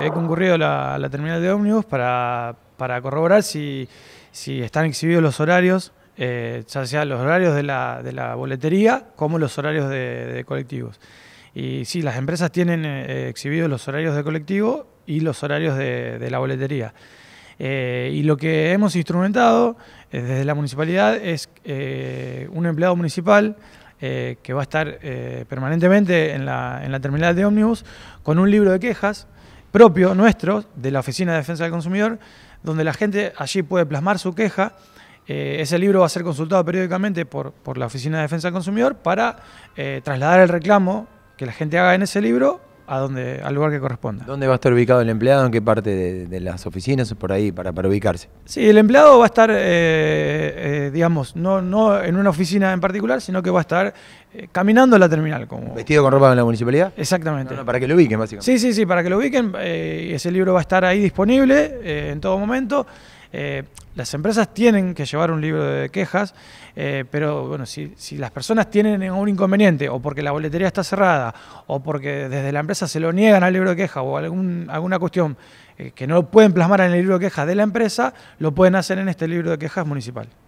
He concurrido a la, terminal de ómnibus para, corroborar si, están exhibidos los horarios, eh, ya sea los horarios de la, boletería como los horarios de, colectivos. Y sí, las empresas tienen eh, exhibidos los horarios de colectivo y los horarios de, la boletería. Eh, y lo que hemos instrumentado desde la municipalidad es un empleado municipal que va a estar permanentemente en la, en la terminal de ómnibus con un libro de quejas propio nuestro, de la Oficina de Defensa del Consumidor, donde la gente allí puede plasmar su queja. Eh, ese libro va a ser consultado periódicamente por, por la Oficina de Defensa del Consumidor para eh, trasladar el reclamo que la gente haga en ese libro donde, al lugar que corresponda. ¿Dónde va a estar ubicado el empleado? ¿En qué parte de, las oficinas? ¿Por ahí para, para ubicarse? Sí, el empleado va a estar, eh, eh, digamos, no, no en una oficina en particular, sino que va a estar eh, caminando la terminal. Como... ¿Vestido con ropa de la municipalidad? Exactamente. para que lo ubiquen, básicamente. Sí, sí, sí, para que lo ubiquen. ese libro va a estar ahí disponible en todo momento. Eh, las empresas tienen que llevar un libro de quejas, eh, pero bueno, si, las personas tienen un inconveniente o porque la boletería está cerrada o porque desde la empresa se lo niegan al libro de quejas o algún, alguna cuestión eh, que no pueden plasmar en el libro de quejas de la empresa, lo pueden hacer en este libro de quejas municipal.